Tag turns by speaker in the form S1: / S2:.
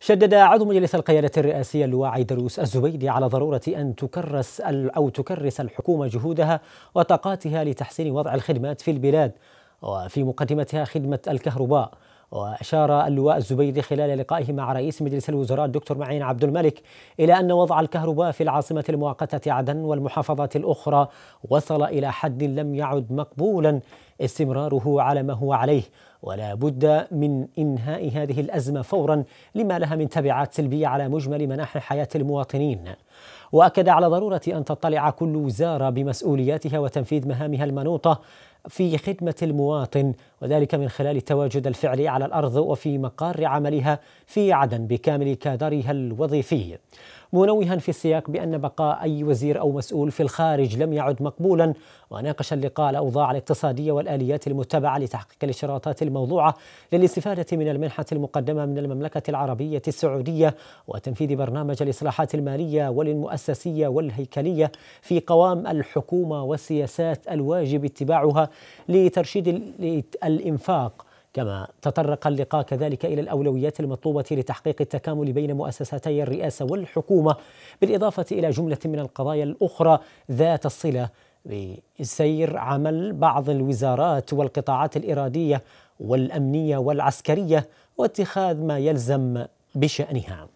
S1: شدد عضو مجلس القيادة الرئاسية اللواء عيدروس الزبيدي على ضرورة أن تكرس أو تكرس الحكومة جهودها وطاقاتها لتحسين وضع الخدمات في البلاد وفي مقدمتها خدمة الكهرباء وأشار اللواء الزبيدي خلال لقائه مع رئيس مجلس الوزراء الدكتور معين عبد الملك إلى أن وضع الكهرباء في العاصمة المؤقتة عدن والمحافظات الأخرى وصل إلى حد لم يعد مقبولا استمراره على ما هو عليه ولا بد من انهاء هذه الازمه فورا لما لها من تبعات سلبيه على مجمل مناحي حياه المواطنين واكد على ضروره ان تطلع كل وزاره بمسؤولياتها وتنفيذ مهامها المنوطه في خدمه المواطن وذلك من خلال التواجد الفعلي على الارض وفي مقر عملها في عدن بكامل كادرها الوظيفي منوها في السياق بأن بقاء أي وزير أو مسؤول في الخارج لم يعد مقبولا وناقش اللقاء الأوضاع الاقتصادية والآليات المتبعة لتحقيق الاشتراطات الموضوعة للاستفادة من المنحة المقدمة من المملكة العربية السعودية وتنفيذ برنامج الإصلاحات المالية والمؤسسية والهيكلية في قوام الحكومة والسياسات الواجب اتباعها لترشيد الإنفاق كما تطرق اللقاء كذلك إلى الأولويات المطلوبة لتحقيق التكامل بين مؤسستي الرئاسة والحكومة بالإضافة إلى جملة من القضايا الأخرى ذات الصلة بسير عمل بعض الوزارات والقطاعات الإرادية والأمنية والعسكرية واتخاذ ما يلزم بشأنها